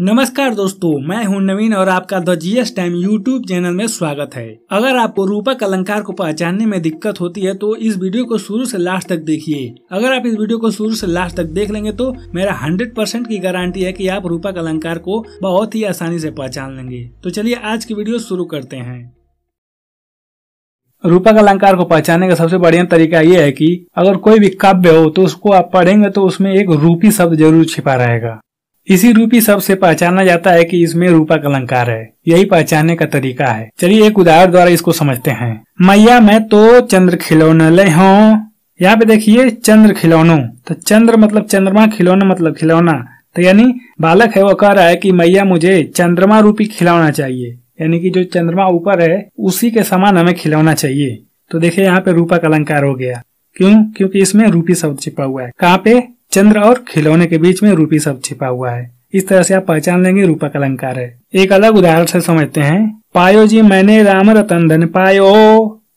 नमस्कार दोस्तों मैं हूं नवीन और आपका the GS time YouTube channel में स्वागत है अगर आपको रूपक अलंकार को पहचानने में दिक्कत होती है तो इस वीडियो को शुरू से लास्ट तक देखिए अगर आप इस वीडियो को शुरू से लास्ट तक देख लेंगे तो मेरा 100 परसेंट की गारंटी है कि आप रूपक अलंकार को बहुत ही आसानी ऐसी पहचान लेंगे तो चलिए आज की वीडियो शुरू करते हैं रूपक अलंकार को पहचानने का सबसे बढ़िया तरीका ये है कि अगर कोई भी काव्य हो तो उसको आप पढ़ेंगे तो उसमें एक रूपी शब्द जरूर छिपा रहेगा इसी रूपी शब्द से पहचाना जाता है कि इसमें रूपा का अलंकार है यही पहचानने का तरीका है चलिए एक उदाहरण द्वारा इसको समझते हैं मैया मैं तो चंद्र खिलौने ले हूँ यहाँ पे देखिए चंद्र खिलौनो तो चंद्र मतलब चंद्रमा खिलौना मतलब खिलौना तो यानी बालक है वो कह रहा है कि मैया मुझे चंद्रमा रूपी खिलौना चाहिए यानी कि जो चंद्रमा ऊपर है उसी के समान हमें खिलौना चाहिए तो देखिये यहाँ पे रूपा का अलंकार हो गया क्यों क्योंकि इसमें रूपी शब्द छिपा हुआ है कहाँ पे चंद्र और खिलौने के बीच में रूपी शब्द छिपा हुआ है इस तरह से आप पहचान लेंगे रूपक अलंकार है एक अलग उदाहरण से समझते हैं पायो जी मैंने राम रतन धन पायो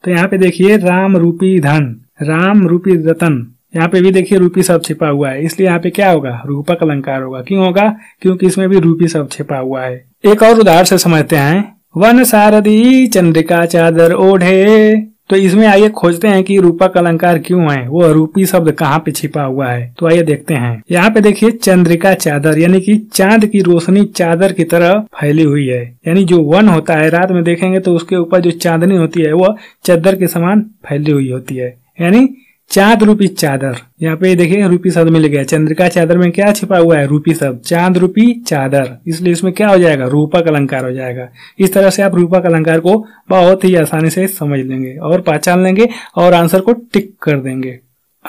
तो यहाँ पे देखिए राम रूपी धन राम रूपी रतन यहाँ पे भी देखिए रूपी शब्द छिपा हुआ है इसलिए यहाँ पे क्या होगा रूपक अलंकार होगा क्यों होगा क्योंकि इसमें भी रूपी शब्द छिपा हुआ है एक और उदाहरण से समझते हैं वन सारदी चंद्रिका चादर ओढ़े तो इसमें आइए खोजते हैं कि रूपा अलंकार क्यों है वो रूपी शब्द कहाँ पे छिपा हुआ है तो आइए देखते हैं यहाँ पे देखिए चंद्रिका चादर यानी कि चांद की रोशनी चादर की तरह फैली हुई है यानी जो वन होता है रात में देखेंगे तो उसके ऊपर जो चांदनी होती है वह चादर के समान फैली हुई होती है यानी चांद रूपी चादर यहाँ पे देखिए रूपी शब्द मिल गया चंद्रिका चादर में क्या छिपा हुआ है रूपी शब्द चांद रूपी चादर इसलिए इसमें क्या हो जाएगा रूपक अलंकार हो जाएगा इस तरह से आप रूपक अलंकार को बहुत ही आसानी से समझ लेंगे और पहचान लेंगे और आंसर को टिक कर देंगे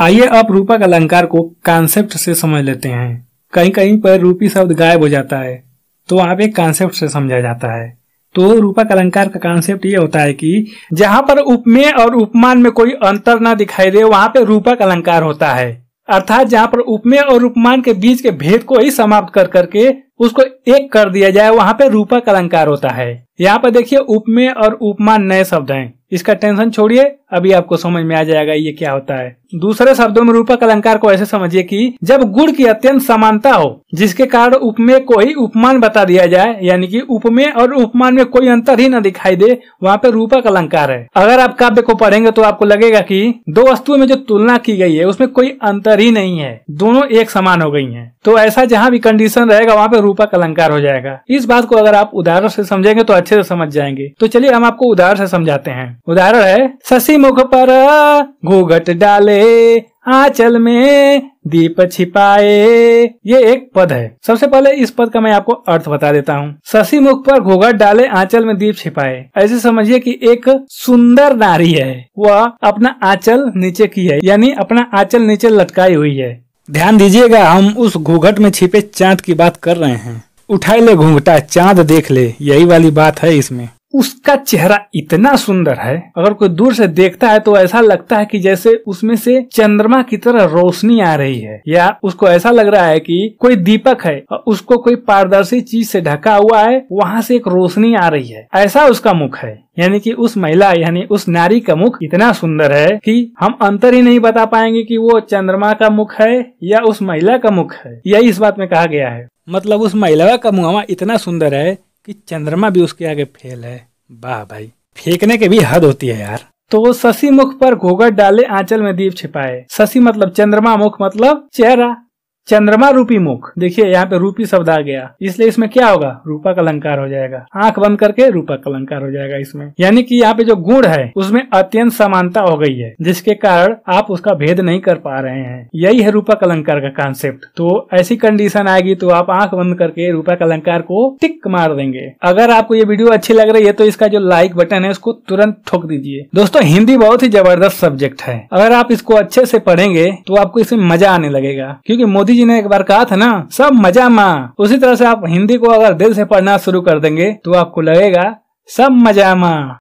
आइए आप रूपक अलंकार को कॉन्सेप्ट से समझ लेते हैं कहीं कहीं पर रूपी शब्द गायब हो जाता है तो वहां पे कॉन्सेप्ट से समझा जाता है तो रूपक अलंकार का कॉन्सेप्ट ये होता है कि जहां पर उपमेय और उपमान में कोई अंतर ना दिखाई दे वहां पे रूपक अलंकार होता है अर्थात जहां पर उपमेय और उपमान के बीच के भेद को ही समाप्त कर करके उसको एक कर दिया जाए वहाँ पे रूपक अलंकार होता है यहाँ पे देखिए उपमेय और उपमान नए शब्द हैं इसका टेंशन छोड़िए अभी आपको समझ में आ जाएगा ये क्या होता है दूसरे शब्दों में रूपक अलंकार को ऐसे समझिए कि जब गुण की अत्यंत समानता हो जिसके कारण उपमेय को ही उपमान बता दिया जाए यानी कि उपमेय और उपमान में कोई अंतर ही न दिखाई दे वहाँ पे रूपक अलंकार है अगर आप काव्य को पढ़ेंगे तो आपको लगेगा की दो वस्तुओं में जो तुलना की गई है उसमें कोई अंतर ही नहीं है दोनों एक समान हो गई है तो ऐसा जहाँ भी कंडीशन रहेगा वहाँ पे रूपा का अलंकार हो जाएगा इस बात को अगर आप उदाहरण से समझेंगे तो अच्छे से समझ जाएंगे तो चलिए हम आपको उदाहरण से समझाते हैं उदाहरण है शशि मुख पर घूघट डाले आंचल में दीप छिपाए ये एक पद है सबसे पहले इस पद का मैं आपको अर्थ बता देता हूँ शशि मुख पर घोघट डाले आंचल में दीप छिपाए ऐसे समझिए कि एक सुंदर नारी है वह अपना आंचल नीचे की है यानी अपना आंचल नीचे लटकाई हुई है ध्यान दीजिएगा हम उस घूंघट में छिपे चांद की बात कर रहे हैं उठाए ले घूंघटा चांद देख ले यही वाली बात है इसमें उसका चेहरा इतना सुंदर है अगर कोई दूर से देखता है तो ऐसा लगता है कि जैसे उसमें से चंद्रमा की तरह रोशनी आ रही है या उसको ऐसा लग रहा है कि कोई दीपक है और उसको कोई पारदर्शी चीज से ढका हुआ है वहां से एक रोशनी आ रही है ऐसा उसका मुख है यानी कि उस महिला यानी उस नारी का मुख इतना सुंदर है कि हम अंतर ही नहीं बता पाएंगे कि वो चंद्रमा का मुख है या उस महिला का मुख है यही इस बात में कहा गया है मतलब उस महिला का मुहावा इतना सुंदर है कि चंद्रमा भी उसके आगे फेल है वाह भाई फेंकने के भी हद होती है यार तो वो शशि मुख पर घोघट डाले आंचल में दीप छिपाए शशि मतलब चंद्रमा मुख मतलब चेहरा चंद्रमा रूपी मुख देखिए यहाँ पे रूपी शब्द आ गया इसलिए इसमें क्या होगा रूपक अलंकार हो जाएगा आंख बंद करके रूपक अलंकार हो जाएगा इसमें यानी कि यहाँ पे जो गुण है उसमें अत्यंत समानता हो गई है जिसके कारण आप उसका भेद नहीं कर पा रहे हैं यही है रूपक अलंकार का कॉन्सेप्ट तो ऐसी कंडीशन आएगी तो आप आंख बंद करके रूपक अलंकार को टिक मार देंगे अगर आपको ये वीडियो अच्छी लग रही है तो इसका जो लाइक बटन है उसको तुरंत ठोक दीजिए दोस्तों हिंदी बहुत ही जबरदस्त सब्जेक्ट है अगर आप इसको अच्छे से पढ़ेंगे तो आपको इसमें मजा आने लगेगा क्योंकि मोदी जी ने एक बार कहा था ना सब मजा माँ उसी तरह से आप हिंदी को अगर दिल से पढ़ना शुरू कर देंगे तो आपको लगेगा सब मजा माँ